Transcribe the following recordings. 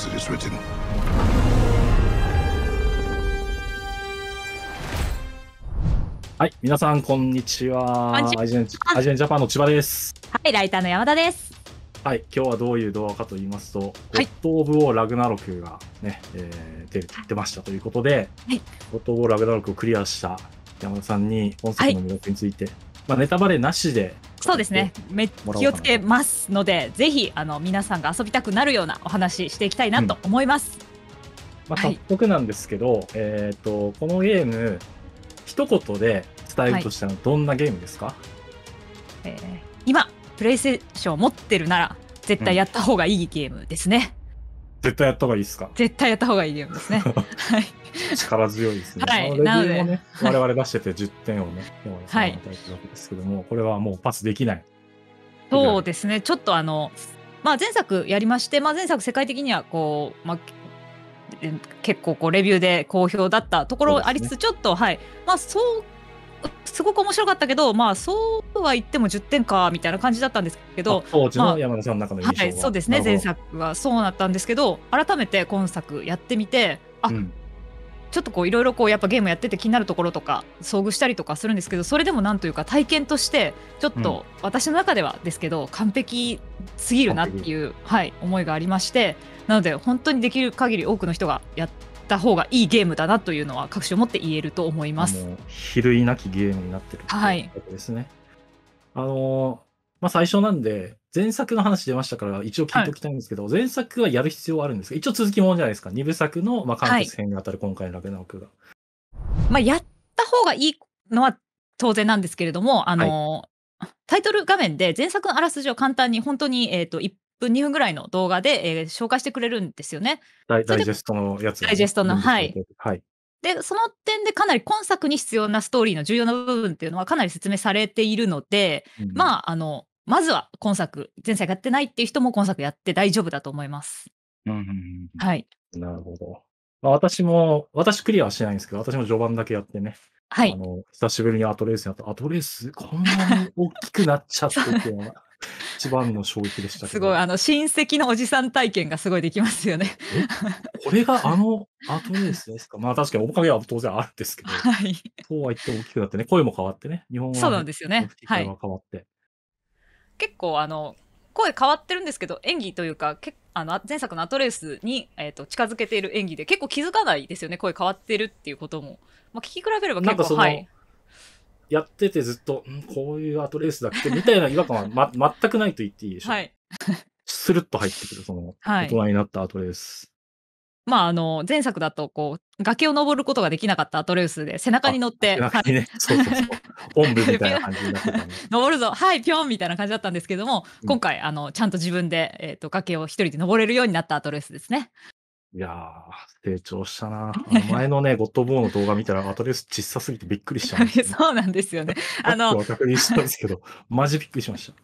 as it is written. 皆さんこんにちは。アジアジェンジャパンの千葉です。はい、ライターの山田です。はい、今日はどういう動画かと言いますと、はいゴッド・オブ・オー・ラグナロクがね、えー出る出ましたということで、はいゴッド・オブ・オー・ラグナロクをクリアした山田さんに、本作の魅力について、まあ、ネタバレなしでそうですねめ気をつけますのでぜひあの皆さんが遊びたくなるようなお話していきたいなと思います、うん、まあ、早速なんですけど、はい、えっと、このゲーム一言で伝えるとしたらどんなゲームですか、はい、えー、今プレイステーション持ってるなら絶対やった方がいいゲームですね、絶対やった方がいいですか絶対やった方がいいで すね。はい。力強いですね。はい。なので、我々出してて10点をね、はい。さいただいですけども、はい、これはもうパスできない。そうですね。ちょっとあの、まあ、前作やりまして、まあ、前作世界的にはこう、まあ、結構こうレビューで好評だったところありつつ、ちょっと、はいまあ、そうすごく面白かったけど、まあ、そうは言っても10点かみたいな感じだったんですけど、当時の山田さんの中の印象は、まあ、はい、そうですね、前作はそうなったんですけど、改めて今作やってみて、あ、うん、ちょっとこういろいろこうやっぱゲームやってて気になるところとか遭遇したりとかするんですけどそれでもなんというか体験としてちょっと私の中ではですけど、完璧すぎるなっていう、はい、思いがありましてなので本当にできる限り多くの人がやっった方がいいゲームだなというのは確証を持って言えると思います。比類なきゲームになってるといことですね。はい、あのまあ、最初なんで、前作の話出ましたから一応聞いておきたいんですけど、はい、前作はやる必要あるんですが、一応続きものじゃないですか。二部作の、まあ、完結編にあたる今回のラグナが。クが。まあ、やった方がいいのは当然なんですけれども、あの、はいタイトル画面で前作のあらすじを簡単に本当に、えーと、と分、2分ぐらいの動画で、えー、紹介してくれるんですよね。ダイジェストのやつ、ね、ダイジェストの、はい。はい。で、その点でかなり今作に必要なストーリーの重要な部分っていうのはかなり説明されているので、うん、まあ、あの、まずは今作、前作やってないっていう人も今作やって大丈夫だと思います。うん。はい。なるほど。まあ、私も、私クリアはしてないんですけど、私も序盤だけやってね。はい。あの、久しぶりにアトレースやった。アトレースこんなに大きくなっちゃってて一番の衝撃でしたすごい、あの、親戚のおじさん体験がすごいできますよね。これがあのアトレスですか まあ確かに面影は当然あるんですけど、はい、そうは言って大きくなってね、声も変わってね、日本語そうなんですよね。は変わって。結構、あの、声変わってるんですけど、演技というか、けあの前作のアトレースに、えーと、近づけている演技で結構気づかないですよね、声変わってるっていうことも。まあ、聞き比べれば結構、はい、やっててずっと、んこういうアートレースだっけみたいな違和感は、ま、全くないと言っていいでしょう。はい。スルッと入ってくる、その、大人になったアートレース。まあ、あの、前作だと、こう、崖を登ることができなかったアトレウスで、背中に乗って、なんかはいそうそうそう。おんぶみたいな感じになってたね。登るぞ、はい、ぴょんみたいな感じだったんですけども、うん今回、あの、ちゃんと自分で、えっ、と、崖を一人で登れるようになったアトレウスですね。いやー、成長したな。の 前のね、ゴッドボーの動画見たら、アドレス小さすぎてびっくりしちゃうそうなんですよね。あの、確認したんですけど、マジびっくりしました。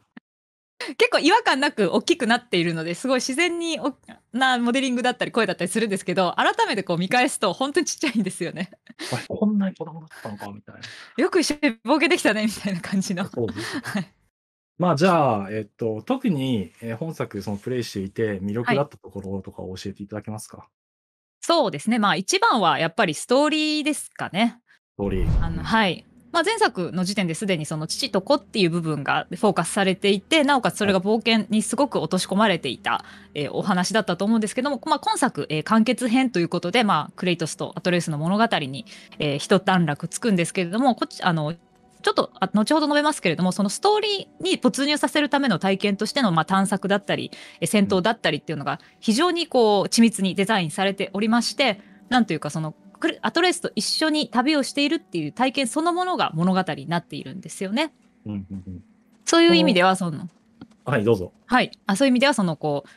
結構違和感なく大きくなっているのですごい自然におなモデリングだったり声だったりするんですけど改めてこう見返すと本当にちっちゃいんですよね。こんなに子供だったのかみたいな。よく一緒に冒険できたねみたいな感じの。そうです、まあ、じゃあ、えっと、特に、え、本作、その、プレイしていて魅力だったところとかを教えていただけますか？そうですね、まあ、一番はやっぱりストーリーですかね。ストーリー。あの、はい。ま、前作の時点ですでにその父と子っていう部分がフォーカスされていて、なおかつそれが冒険にすごく落とし込まれていた、え、お話だったと思うんですけども、ま、今作、え、完結編ということで、まあ、クレイトスとアトレウスの物語に、え、一段落つくんですけれども、こっちあのちょっと後ほど述べますけれども、そのストーリーに没入させるための体験としての、まあ、探索だったり、戦闘だったりっていうのが、非常にこう、緻密にデザインされておりまして、なんというか、その、アトレスと一緒に旅をしているっていう体験そのものが物語になっているんですよね。うんそういう意味では、その、はい、どうぞ。はい。あそういう意味では、その、こう、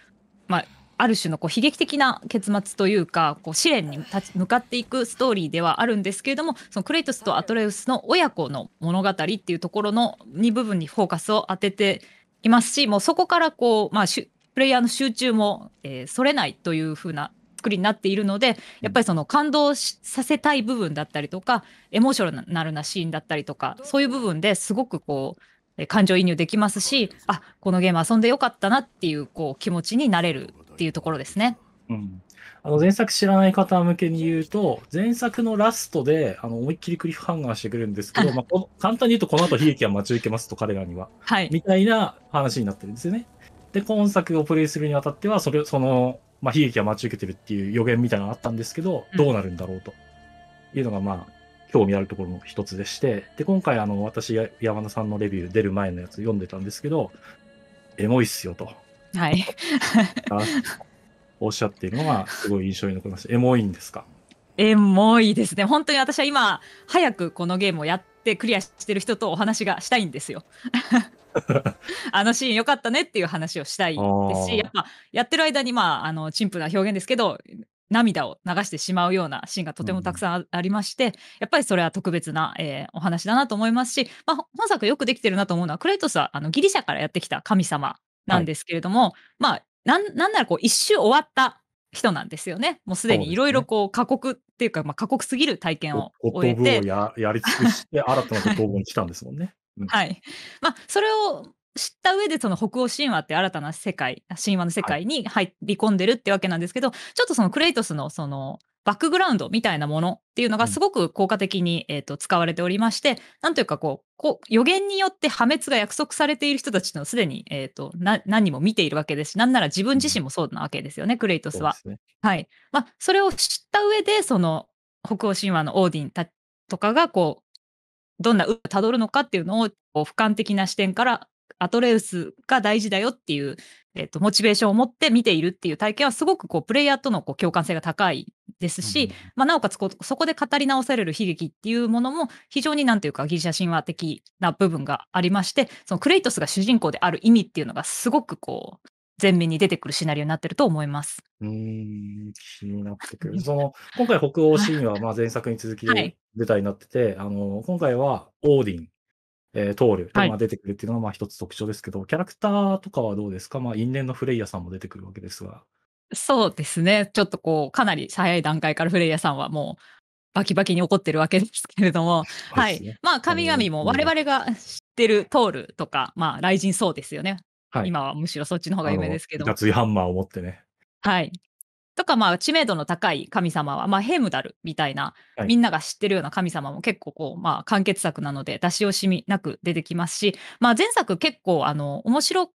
まあ、ある種のこう悲劇的な結末というかこう試練に向かっていくストーリーではあるんですけれどもそのクレイトスとアトレウスの親子の物語っていうところの2部分にフォーカスを当てていますしもうそこからこう、まあ、プレイヤーの集中も、えー、それないというふうな作りになっているのでやっぱりその感動させたい部分だったりとかエモーショナルなシーンだったりとかそういう部分ですごくこう感情移入できますしあこのゲーム遊んでよかったなっていうこう気持ちになれるっていうところですね。うん、あの前作知らない方向けに言うと、前作のラストであの思いっきりクリフハンガーしてくれるんですけど、まあ、こ簡単に言うと、この後悲劇は待ち受けますと、彼らには、はい。みたいな話になってるんですよね。で、今作をプレイするにあたっては、それその、まあ、悲劇は待ち受けてるっていう予言みたいなのがあったんですけど、どうなるんだろうというのが、まあ、興味あるところの一つでして、で、今回、あの、私、山田さんのレビュー出る前のやつ読んでたんですけど、エモいっすよと。はい。おっしゃっているのがすごい印象に残ります。エモいんですかエモいですね。本当に私は今、早くこのゲームをやってクリアしてる人とお話がしたいんですよ。あのシーン良かったねっていう話をしたいですし、やっぱやってる間に、まあ、あの、陳腐な表現ですけど、涙を流してしまうようなシーンがとてもたくさんありまして、うん、やっぱりそれは特別な、えー、お話だなと思いますし、まあ、本作よくできてるなと思うのはクレイトスはあのギリシャからやってきた神様なんですけれども、はい、まあなんならこう一周終わった人なんですよね。もうすでにいろいろこう過酷っていうか、まあ、過酷すぎる体験を終えて。や やり尽くして、新たな五等に来たんですもんね。はい。まあ、それを知った上で、その北欧神話って新たな世界、神話の世界に入り込んでるってわけなんですけど、はい、ちょっとそのクレイトスのそのバックグラウンドみたいなものっていうのがすごく効果的に、えー、と使われておりまして、なんというかこう、こう予言によって破滅が約束されている人たちのすでに、えーと、何人も見ているわけですし、なんなら自分自身もそうなわけですよね、クレイトスは。ね、はい。まあ、それを知った上で、その北欧神話のオーディンたとかが、こう、どんな歌をたどるのかっていうのを、こう俯瞰的な視点からアトレウスが大事だよっていう、えっと、モチベーションを持って見ているっていう体験はすごくこうプレイヤーとのこう共感性が高いですし、うん、まあ、なおかつこそこで語り直される悲劇っていうものも非常に何ていうかギリシャ神話的な部分がありましてそのクレイトスが主人公である意味っていうのがすごくこう前面に出てくるシナリオになってると思います。うん、気になってくる。その、今回北欧シーンはまあ前作に続き 舞台になってて、はい、あの、今回はオーディンえー、通る、はい、出てくるっていうのがまあ一つ特徴ですけど、キャラクターとかはどうですか、まあ、因縁のフレイヤさんも出てくるわけですが。そうですね、ちょっとこう、かなり早い段階からフレイヤさんはもう、バキバキに怒ってるわけですけれども、ね、はい。まあ、神々も我々が知ってるトールとか、まあ、雷神そうですよね。はい、今はむしろそっちの方が有名ですけど。脱衣ハンマーを持ってね。はい。とか、まあ、知名度の高い神様は、まあ、ヘムダルみたいな、みんなが知ってるような神様も結構こう、まあ、完結作なので、出し惜しみなく出てきますし、まあ、前作結構、あの、面白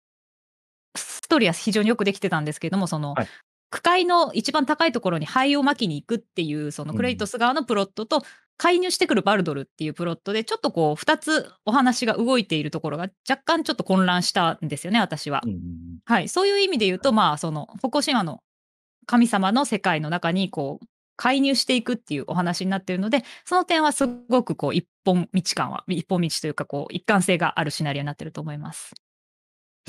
ストーリーは非常によくできてたんですけれども、その、はい、区会の一番高いところに灰をまきに行くっていう、そのクレイトス側のプロットと、介入してくるバルドルっていうプロットで、ちょっとこう、2つお話が動いているところが若干ちょっと混乱したんですよね、私は。うん、はい。そういう意味で言うと、まあ、その、歩の神様の世界の中にこう介入していくっていうお話になっているので、その点はすごくこう一本道感は、一本道というかこう一貫性があるシナリオになってると思います。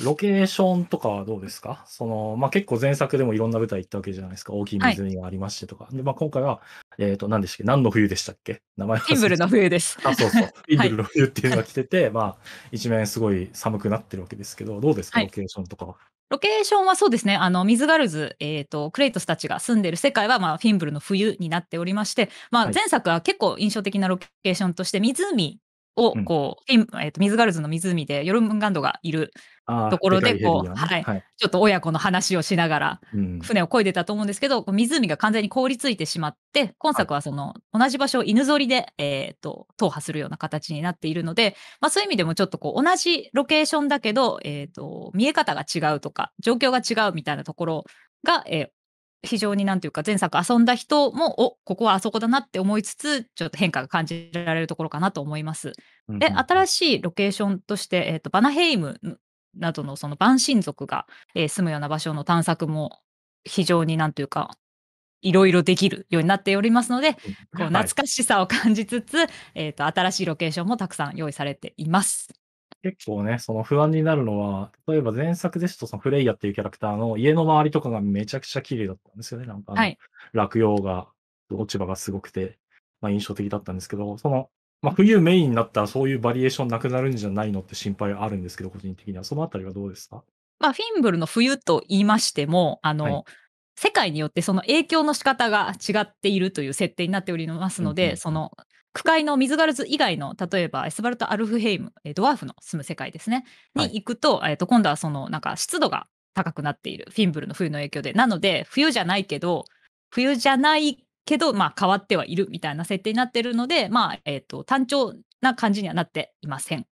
ロケーションとかはどうですかその、まあ、結構前作でもいろんな舞台行ったわけじゃないですか。大きい湖がありましてとか。はい、で、まあ、今回は、えー、と、何でしたっけ何の冬でしたっけ名前インブルの冬です。あ、そうそう。イ ンブルの冬っていうのが来てて、はい、まあ、一面すごい寒くなってるわけですけど、どうですか、ロケーションとかは。はいロケーションはそうですね、あの、ミズガルズ、えっ、ー、と、クレイトスたちが住んでる世界は、まあ、フィンブルの冬になっておりまして、まあ、前作は結構印象的なロケーションとして、湖を、こう、うん、えー、と水ガールズの湖でヨルムンガンドがいるところで、こう、ね、はい、はい、ちょっと親子の話をしながら、船を漕いでたと思うんですけど、うん、湖が完全に凍りついてしまって、今作はその、同じ場所を犬ぞりで、えっ、ー、と、踏破するような形になっているので、まあそういう意味でもちょっとこう、同じロケーションだけど、えっ、ー、と、見え方が違うとか、状況が違うみたいなところが、えー、非常になんていうか前作遊んだ人もおここはあそこだなって思いつつちょっと変化が感じられるところかなと思います。で新しいロケーションとして、えーと、バナヘイムなどのその晩神族が、えー、住むような場所の探索も非常になんいうかいろいろできるようになっておりますので、こう懐かしさを感じつつ、はい、えと新しいロケーションもたくさん用意されています。結構ね、その不安になるのは、例えば前作ですと、そのフレイヤっていうキャラクターの家の周りとかがめちゃくちゃ綺麗だったんですよね。なんかはい落葉が、落ち葉がすごくて、まあ印象的だったんですけど、その、まあ冬メインになったらそういうバリエーションなくなるんじゃないのって心配あるんですけど、個人的には。そのあたりはどうですかまあ、フィンブルの冬と言いましても、あの、はい世界によってその影響の仕方が違っているという設定になっておりますので、うんうんうんその区海のミズガルズ以外の例えばエスバルト・アルフヘイム、ドワーフの住む世界ですねに行くとはい、えー、と今度はそのなんか湿度が高くなっているフィンブルの冬の影響でなので冬じゃないけど冬じゃないけど、まあ、変わってはいるみたいな設定になっているので、まあえーと、単調な感じにはなっていません。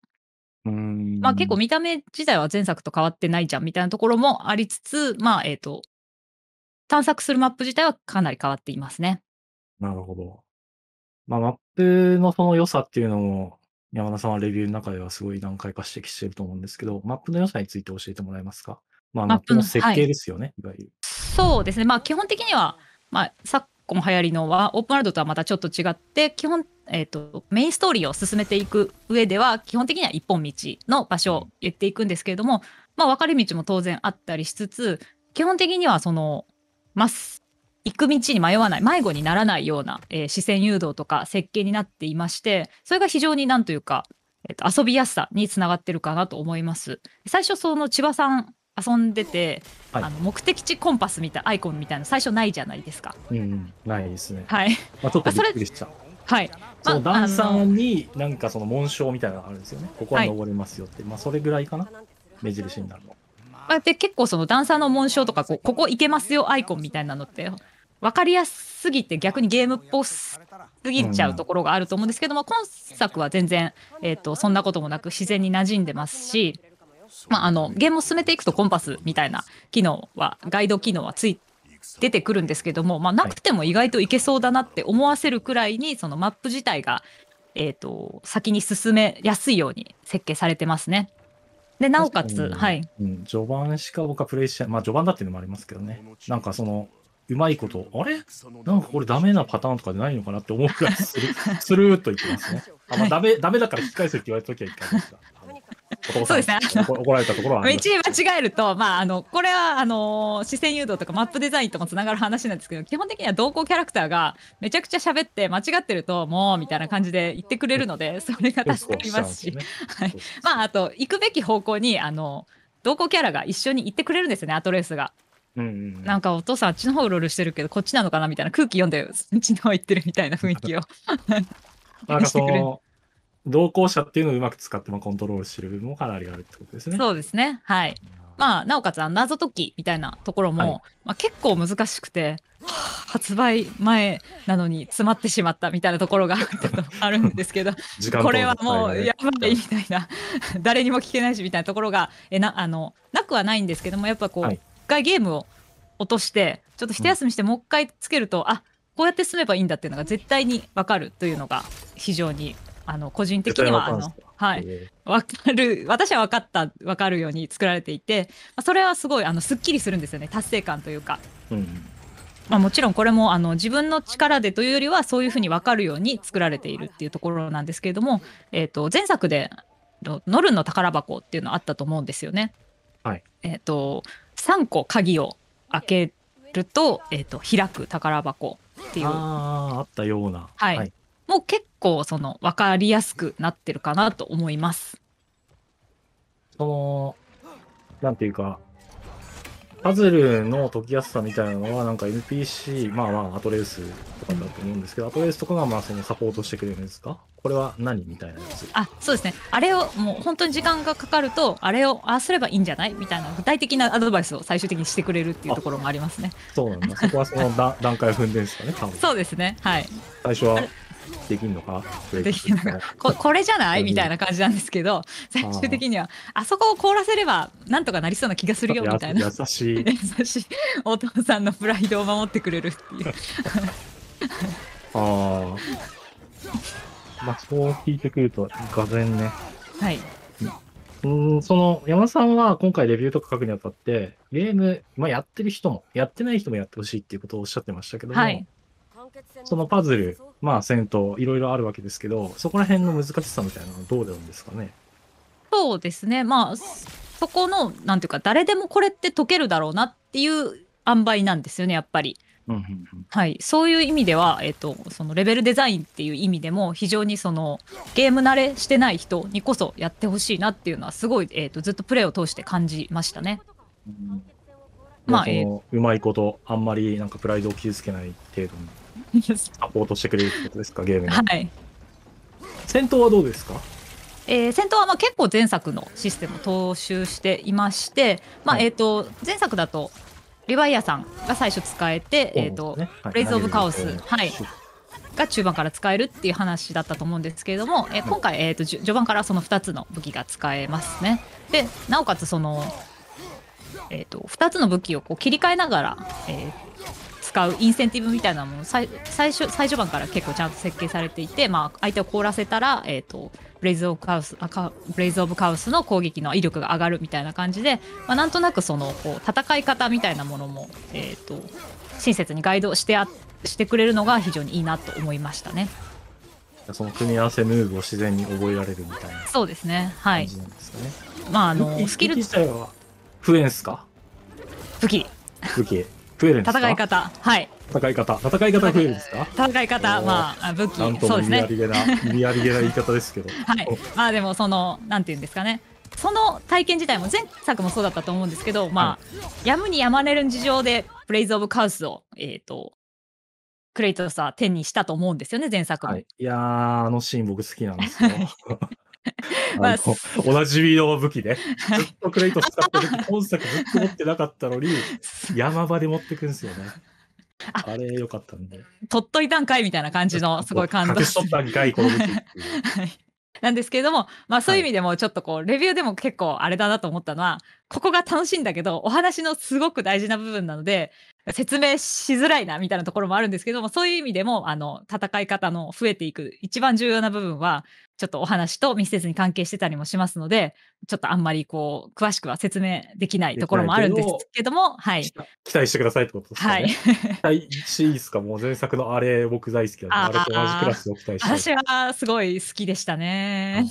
まあ、結構見た目自体は前作と変わってないじゃんみたいなところもありつつ、まあえーと探索するマップ自体はかなり変わっていますね。なるほど。まあ、マップのその良さっていうのも、山田さんはレビューの中ではすごい何回か指摘してると思うんですけど、マップの良さについて教えてもらえますかまあ、マップの設計ですよね、い、わゆる。そうですね。まあ、基本的には、まあ、昨今流行りのは、オープンワールドとはまたちょっと違って、基本、えっ、ー、と、メインストーリーを進めていく上では、基本的には一本道の場所を言っていくんですけれども、まあ、分かれ道も当然あったりしつつ、基本的には、その、まっ行く道に迷わない迷子にならないような、えー、視線誘導とか設計になっていましてそれが非常になんというか、えー、と遊びやすさにつながってるかなと思います最初その千葉さん遊んでて、はい、あの目的地コンパスみたいアイコンみたいな最初ないじゃないですか、うん、ないですねはい、まあ、ちょっとびっくりしたはい、そのさんになんかその紋章みたいなのがあるんですよね、ここは登れますよって、はい、まあそれぐらいかな目印になるのあ、で結構そのダンサーの紋章とかこうここいけますよアイコンみたいなのって分かりやすすぎて逆にゲームっぽすぎちゃうところがあると思うんですけども、今作は全然、えーと、そんなこともなく自然に馴染んでますし、まあ、あのゲームを進めていくとコンパスみたいな機能はガイド機能はつい出てくるんですけども、まあ、なくても意外といけそうだなって思わせるくらいにそのマップ自体が、えーと先に進めやすいように設計されてますね。で、なおかつ、はい。うん、序盤しか僕はプレイしちゃまあ序盤だっていうのもありますけどね。なんかその、うまいこと、あれなんかこれダメなパターンとかじゃないのかなって思うくらいスルスルーっといってますね。あ、まあ、ダメ、ダメだから引き返すって言われたきは一回ですが。そうですね。怒られたところは。道間違えると、まあ、あの、これは、あの、視線誘導とかマップデザインともつながる話なんですけど、基本的には同行キャラクターがめちゃくちゃ喋って間違ってると、もう、みたいな感じで言ってくれるので、それが助かりますし、はい。まあ、あと、行くべき方向に、あの、同行キャラが一緒に行ってくれるんですよね、アトレースが。うんうんうん、なんかお父さんあっちの方うろうろしてるけどこっちなのかなみたいな空気読んでうちの方行ってるみたいな雰囲気をなんかその同行者っていうのをうまく使ってもコントロールしてる部分もかなりあるってことですね。そうですね。はい。まあ、なおかつ謎解きみたいなところも、はい、まあ、結構難しくて、発売前なのに詰まってしまったみたいなところがあるんですけど、これはもうやばいみたいな、誰にも聞けないしみたいなところがえなあのなくはないんですけども、やっぱこう、はい、一回ゲームを落として、ちょっと一休みして、もう一回つけると、うん、あこうやって進めばいいんだっていうのが絶対に分かるというのが非常にあの個人的にはあの、はい、分かる私は分かった分かるように作られていて、それはすごいあのすっきりするんですよね達成感というか。うんまあ、もちろんこれもあの自分の力でというよりはそういうふうに分かるように作られているっていうところなんですけれども、えー、と前作で「ノルンの宝箱」っていうのあったと思うんですよね。はい、えっ、と3個鍵を開けると,、えー、と開く宝箱っていうああったような、はい、はい、もう結構その分かりやすくなってるかなと思います。その、なんていうか、パズルの解きやすさみたいなのは、なんか NPC、まあまあ、アトレースとかだと思うんですけど、アトレースとかがまあそのサポートしてくれるんですかこれは何みたいなやつ。あ、そうですね。あれを、もう本当に時間がかかると、あれを、ああすればいいんじゃないみたいな具体的なアドバイスを最終的にしてくれるっていうところもありますね。そうなんだ。そこはその段階を踏んでるんですかね、多分。そうですね。はい。最初はできるのかできのかここれじゃないみたいな感じなんですけど最終的にはあそこを凍らせればなんとかなりそうな気がするよみたいな優しい優しいお父さんのプライドを守ってくれるっていうああまあそう聞いてくるとがぜんねはいうんその山田さんは今回レビューとか書くにあたってゲーム、まあ、やってる人もやってない人もやってほしいっていうことをおっしゃってましたけども、はい、そのパズルまあ戦闘いろいろあるわけですけどそこら辺の難しさみたいなのはどうなんですかねそうですねまあそこのなんていうか誰でもこれって解けるだろうなっていう塩梅なんですよねやっぱり。はい、そういう意味では、えーと、そのレベルデザインっていう意味でも非常にそのゲーム慣れしてない人にこそやってほしいなっていうのはすごい、えーと、とずっとプレーを通して感じましたね。うんまあ、うまいこと、あんまりなんかプライドを傷つけない程度に サポートしてくれるってことですか、ゲームに。はい。戦闘はどうですかえー、戦闘はまあ結構前作のシステムを踏襲していまして、まあえーと、前作だとリヴァイアさんが最初使えて、えーと、はい、レイズ・オブ・カオス、はい、が中盤から使えるっていう話だったと思うんですけれども、え今回、えーと、と序盤からその2つの武器が使えますね。でなおかつそのえーと、2つの武器をこう切り替えながら、えー、使うインセンティブみたいなもの最最初最初版から結構ちゃんと設計されていて、まあ、相手を凍らせたら、えーと、ブレイズ・オブ・カウスあレイズ・オブ・カウスの攻撃の威力が上がるみたいな感じで、まあ、なんとなくそのこう戦い方みたいなものも、えーと、親切にガイドしてあしてくれるのが非常にいいなと思いましたね。その組み合わせムーブを自然に覚えられるみたいな、じそうですねはいまああのスキル自体は食えんすか武器武器食えるんですか戦い方はい戦い方戦い方増えるんですか戦い方まあ武器そうですね見やりげな、ね、見やりげな言い方ですけどはいまあでもそのなんていうんですかねその体験自体も前作もそうだったと思うんですけどまあ、はい、やむにやまれる事情でプレイズ・オブ・カウスをえっ、ー、とクレイトスは手にしたと思うんですよね前作も、はい、いやあのシーン僕好きなんですよ まあ、おなじみの武器で、ね、ずっとクレイト使ってる、本作ずっと持ってなかったのに、山場で持ってくんですよね。あれよかったんで。取っといたんかいみたいな感じの、すごい感動。隠しとったんかい、この武器。は いなんですけれども、まあそういう意味でもちょっとこう、レビューでも結構あれだなと思ったのは、ここが楽しいんだけど、お話のすごく大事な部分なので、説明しづらいなみたいなところもあるんですけどもそういう意味でもあの戦い方の増えていく一番重要な部分はちょっとお話と密接に関係してたりもしますのでちょっとあんまりこう詳しくは説明できないところもあるんですけどもはい期待してくださいってことですね、はい、期待していいですかもう前作のあれ僕大好きなんであれと同じクラスを期待して私はすごい好きでしたね、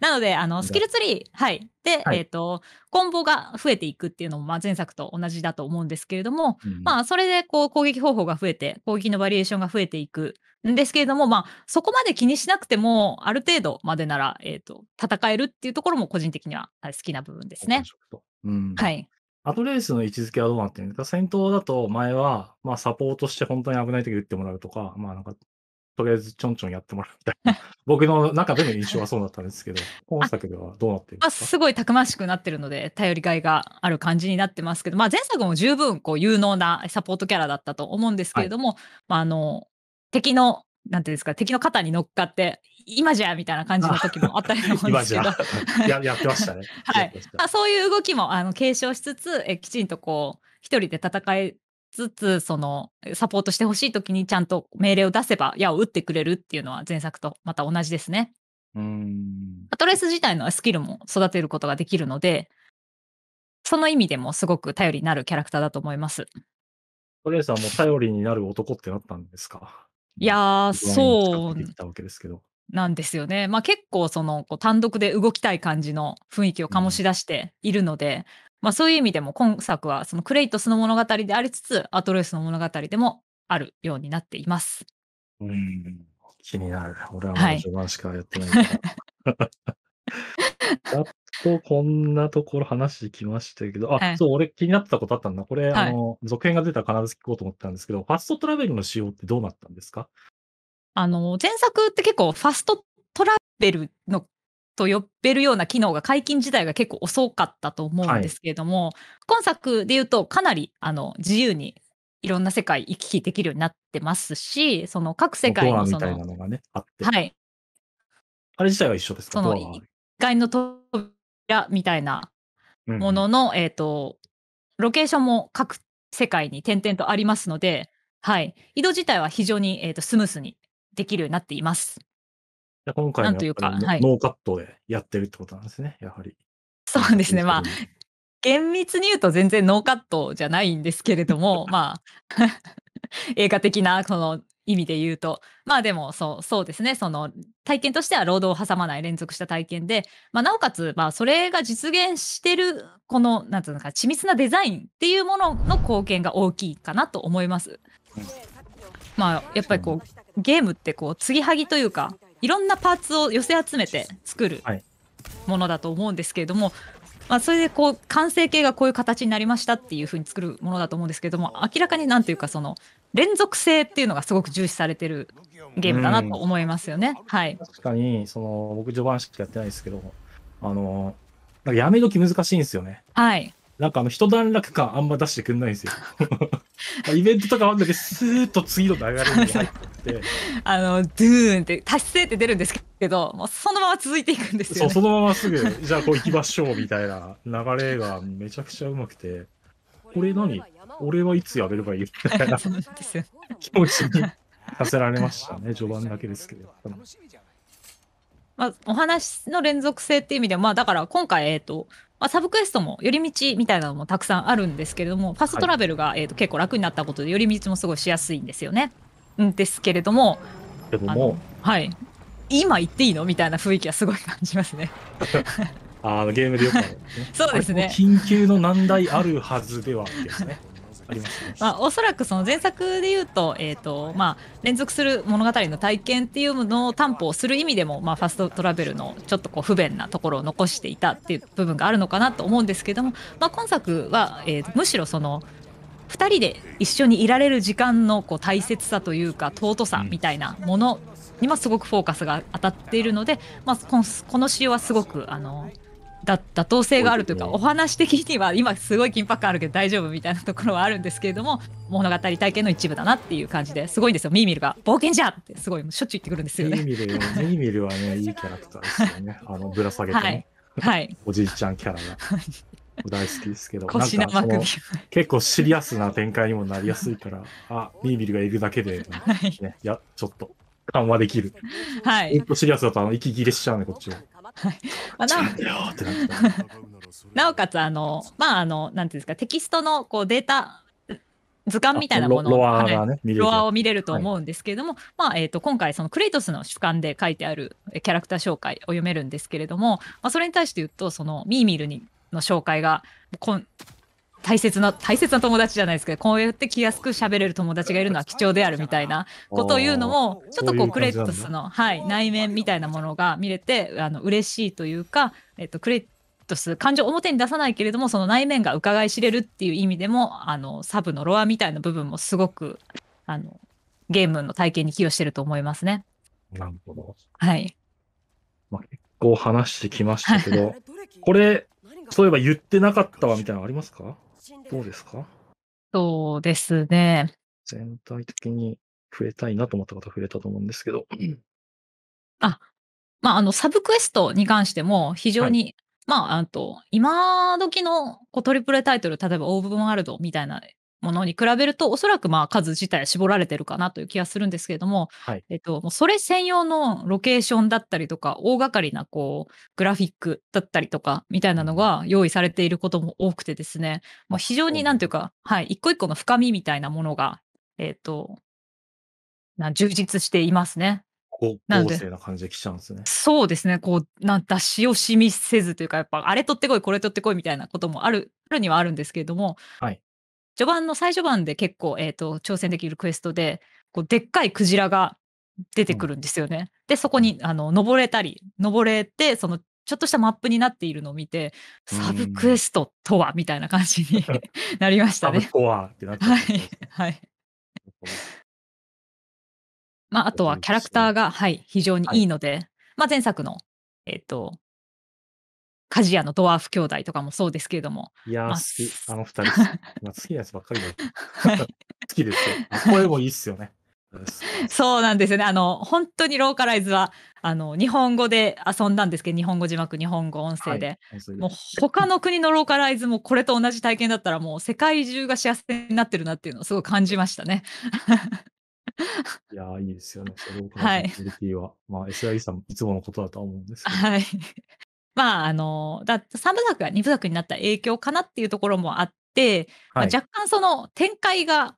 なので、あの、スキルツリー、はい。で、はい、えっ、ー、と、コンボが増えていくっていうのも、まあ、前作と同じだと思うんですけれども、うん、まあ、それで、こう、攻撃方法が増えて、攻撃のバリエーションが増えていくんですけれども、まあ、そこまで気にしなくても、ある程度までなら、えっ、ー、と、戦えるっていうところも、個人的には好きな部分ですね。うん、はい。アトレースの位置づけはどうなってるんですか戦闘だと前は、まあサポートして本当に危ない時打ってもらうとか、まあなんかとりあえずちょんちょんやってもらうたい 僕の中での印象はそうだったんですけど、本作ではどうなっていすすごいたくましくなってるので、頼りがいがある感じになってますけど、まあ、前作も十分こう有能なサポートキャラだったと思うんですけれども、はい、まあ、あの敵の、なんていうんですか、敵の肩に乗っかって、今じゃみたいな感じの時もあったりもしますけど ややってましたね。はい、あそういう動きもあの継承しつつえきちんとこう一人で戦えつつ、その、サポートしてほしい時にちゃんと命令を出せば矢を打ってくれるっていうのは前作とまた同じですね。うん。アトレス自体のスキルも育てることができるので、その意味でもすごく頼りになるキャラクターだと思います。トレスはもも頼りになる男ってなったんですかいやー、そう。なんですよね。まあ結構そのこう単独で動きたい感じの雰囲気を醸し出しているので、まあ、そういう意味でも今作はそのクレイトスの物語でありつつアトロイスの物語でもあるようになっています。うん気になる。俺はまだ序盤しかやってないから。はい、やっとこんなところ話きましたけど、あ、はい、そう、俺気になってたことあったんだ。これ、はい、あの、続編が出たら必ず聞こうと思ったんですけど、ファストトラベルの仕様ってどうなったんですかあの、前作って結構ファストトラベルのと呼べるような機能が解禁自体が結構遅かったと思うんですけれども、はい、今作で言うとかなりあの自由にいろんな世界行き来できるようになってますし、その各世界のその。のね、はい。あれ自体は一緒ですかその1階の扉みたいなものの、うん、えっ、ー、と、ロケーションも各世界に点々とありますので、はい。移動自体は非常に、えーとスムースにできるようになっています。じゃ今回なんというか、はい、ノーカットでやってるってことなんですね、やはり。そうですね、まあ、厳密に言うと全然ノーカットじゃないんですけれども、まあ、映画的なこの意味で言うと、まあでもそうそうですね、その体験としては労働を挟まない連続した体験で、まあ、なおかつ、まあ、それが実現してる、この、なんていうのか、緻密なデザインっていうものの貢献が大きいかなと思います。まあ、やっぱりこう、ゲームってこう、継ぎはぎというか、いろんなパーツを寄せ集めて作るものだと思うんですけれども、はい、まあ、それでこう完成形がこういう形になりましたっていうふうに作るものだと思うんですけれども明らかになんというかその連続性っていうのがすごく重視されてるゲームだなと思いますよね。はい、確かにその僕序盤しかやってないですけどあのやめ時難しいんですよね。はいなんかあの、一段落感あんま出してくんないんですよ。イベントとかあんだけスーッと次の流れに入って。あの、ドゥーンって、達成って出るんですけど、もうそのまま続いていくんですよ、ね、そう、そのまますぐ、じゃあこう行きましょうみたいな流れがめちゃくちゃうまくて、これ何俺はいつやめればいいみたいな気持ちにさせられましたね、序盤だけですけど。まあ、お話の連続性っていう意味では、まあ、だから今回、えっ、ー、と、まあ、サブクエストも寄り道みたいなのもたくさんあるんですけれども、ファストトラベルが、はい、えーと、結構楽になったことで寄り道もすごいしやすいんですよね。んですけれども、でももはい、今行っていいのみたいな雰囲気はすごい感じますね。あのゲームでよくある、ね、そうですね。緊急の難題あるはずではですね。あります、まあ、おそらくその前作で言うと,、えーとまあ、連続する物語の体験っていうのを担保する意味でも、まあ、ファストトラベルのちょっとこう不便なところを残していたっていう部分があるのかなと思うんですけども、まあ、今作は、えー、むしろその2人で一緒にいられる時間のこう大切さというか尊さみたいなものにもすごくフォーカスが当たっているので、まあ、この仕様はすごくあのだ妥当性があるというか、お話的には今すごい緊迫感あるけど大丈夫みたいなところはあるんですけれども物語体験の一部だなっていう感じですごいんですよミーミルが「冒険じゃ!」ってすごいしょっちゅう言ってくるんですよね。ミーミルミーミルはねいいキャラクターですよね あのぶら下げて、ね、はい、はい、おじいちゃんキャラが。大好きですけど、腰生首結構シリアスな展開にもなりやすいから、あ、ミーミルがいるだけで、ね、はい、いや、ちょっと緩和できる。はい。ほんシリアスだと、あの、息切れしちゃうね、こっちは。はいまあ、なおかつあのまああのなんていうんですかテキストのこうデータ図鑑みたいなものをロア、ねロアを見れると思うんですけれども、はい、まあえーと、と今回そのクレイトスの主観で書いてあるキャラクター紹介を読めるんですけれども、まあ、それに対して言うとそのミーミルにの紹介がこん大切な、大切な友達じゃないですけど、こうやって気すく喋れる友達がいるのは貴重であるみたいなことを言うのも、ちょっとこう、クレットスの、はい、内面みたいなものが見れて、あの、嬉しいというか、えっと、クレットス、感情表に出さないけれども、その内面が伺い知れるっていう意味でも、あの、サブのロアみたいな部分もすごく、あの、ゲームの体験に寄与してると思いますね。なるほど。はい。まあ、結構話してきましたけど、これ、そういえば言ってなかったわみたいなのありますかどうですかそうですね。全体的に触れたいなと思った方触れたと思うんですけど。あ、まあ、あの、サブクエストに関しても非常に、はい、まあ、あと、今時のこうトリプルタイトル、例えばオーブンワールドみたいなものに比べると、おそらくまあ数自体は絞られてるかなという気がするんですけれども、はい、えっと、もうそれ専用のロケーションだったりとか、大掛かりなこうグラフィックだったりとかみたいなのが用意されていることも多くてですね、まあ、非常になんていうか、はい、一個一個の深みみたいなものが、えっと、な充実していますね。高校生な感じで来ちゃうんですね。そうですね。こう、なん出し惜しみせずというか、やっぱ、あれ取ってこい、これ取ってこいみたいなこともある、あるにはあるんですけれども、はい、序盤の最序盤で結構、えーと、挑戦できるクエストでこうでっかいクジラが出てくるんですよね。うん、でそこにあの登れたり登れてそのちょっとしたマップになっているのを見てサブクエストとはみたいな感じに なりましたね。サブコアってなってはい、はい、まあ、あとはキャラクターが、はい、非常にいいので、はい、まあ、前作の、えーと鍛冶屋のドワーフ兄弟とかもそうですけれども。いや、まあ、好き、あの二人好きなやつばっかりだ、好きですよ。声もいいっすよね。そうなんですよね。あの、本当にローカライズは、あの、日本語で遊んだんですけど、日本語字幕、日本語音声で。はい、もう、他の国のローカライズもこれと同じ体験だったら、もう世界中が幸せになってるなっていうのをすごい感じましたね。いやいいですよね。それを、はい、まあ、SIE さん、いつものことだとは思うんですけど。はい。まあ、あの、だ3部作が2部作になった影響かなっていうところもあって、はい、まあ、若干その展開が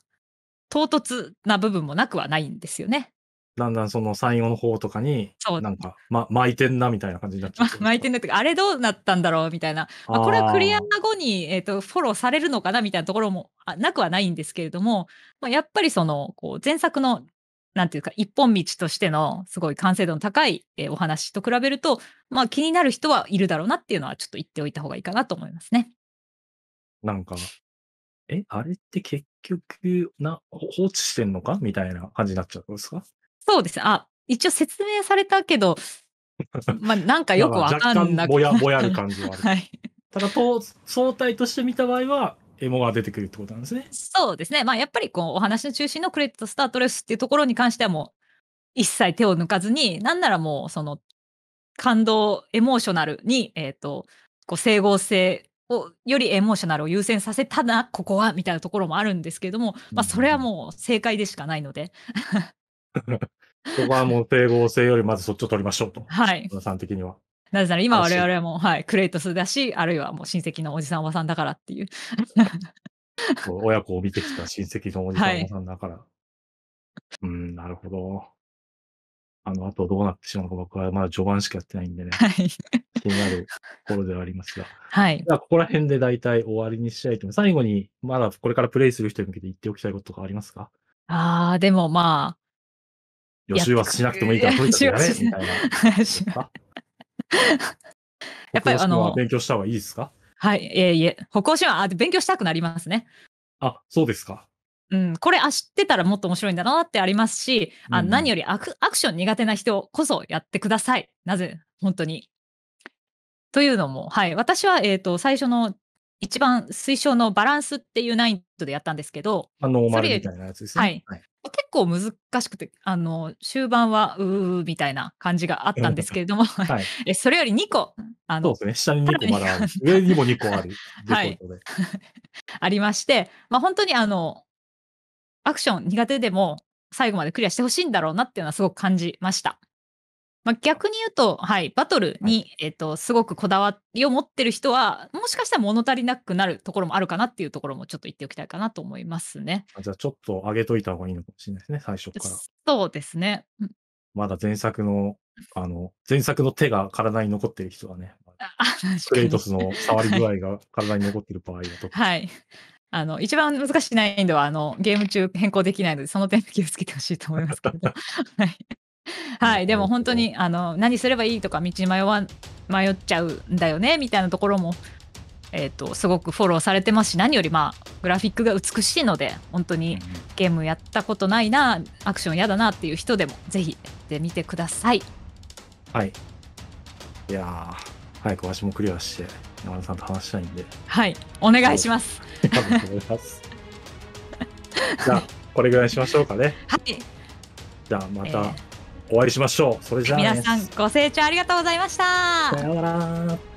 唐突な部分もなくはないんですよね。だんだんその最後の方とかに、なんか、ま、巻いてんなみたいな感じになっちゃって、巻いてんなってあれどうなったんだろうみたいな、まあ、これはクリア後に、えーと、フォローされるのかなみたいなところもなくはないんですけれども、まあ、やっぱりそのこう前作のなんていうか、一本道としてのすごい完成度の高い、えー、お話と比べると、まあ気になる人はいるだろうなっていうのはちょっと言っておいた方がいいかなと思いますね。なんか、え、あれって結局な、放置してんのかみたいな感じになっちゃうんですかそうです。あ、一応説明されたけど、まあなんかよくわかんなく 若干ややる感じはある。はい、ただと、相対として見た場合は、エモが出てくるってことなんですね。そうですね。まあ、やっぱりこうお話の中心のクレジットスタートレスっていうところに関してはもう一切手を抜かずに、なんならもうその感動、エモーショナルに、えっ、ー、と、こう整合性をよりエモーショナルを優先させたな、ここはみたいなところもあるんですけども、まあ、それはもう正解でしかないので。そこはもう整合性よりまずそっちを取りましょうと。はい。さん的には。なぜなら今我々も、はい、クレイトスだし、あるいはもう親戚のおじさんおばさんだからっていう。親子を見てきた親戚のおじさんおばさんだから。はい、うん、なるほど。あの、あとどうなってしまうのか僕はまだ序盤しかやってないんでね。はい、気になるところではありますが。はい。じゃあ、ここら辺で大体終わりにしたいと思います。最後に、まだこれからプレイする人に向けて言っておきたいこととかありますかああ、でもまあ。予習はしなくてもいいから、とにかくやれみたいな。やっぱりあの。勉強した方がいいですかはい、えいえ、歩行手話あ、勉強したくなりますね。あ、そうですか。うん、これあ知ってたらもっと面白いんだなってありますし、あ、うん、何よりアクアクション苦手な人こそやってください。なぜ、本当に。というのも、はい、私は、えーと最初の一番推奨のバランスっていう難易度でやったんですけど、あノーマルみたいなやつですね。はい、結構難しくて、あの終盤はうーみたいな感じがあったんですけれども、はい、それより2個、あのそうですね、下に2個ま だある、上にも2個ある、はい、ありまして、まあ、本当にあのアクション苦手でも最後までクリアしてほしいんだろうなっていうのはすごく感じました。まあ、逆に言うと、はい、バトルに、はい、えー、と、すごくこだわりを持ってる人は、もしかしたら物足りなくなるところもあるかなっていうところもちょっと言っておきたいかなと思いますね。じゃあ、ちょっと上げといた方がいいのかもしれないですね、最初から。そうですね。まだ前作の、あの、前作の手が体に残ってる人はね、クレイトスの触り具合が体に残ってる場合だと。はい。あの一番難しい難易度はあのゲーム中変更できないのでその点気をつけてほしいと思いますけど、はい、はい、でも本当にあの何すればいいとか道迷わ迷っちゃうんだよねみたいなところも、えーと、すごくフォローされてますし何より、まあ、グラフィックが美しいので本当にゲームやったことないなアクション嫌だなっていう人でもぜひで見てください。はいいや早くわしもクリアして山田さんと話したいんではいお願いします。じゃあこれぐらいしましょうかね。はいじゃあまた、えーお会いしましょう。それじゃあ、皆さんご清聴ありがとうございました。さようなら。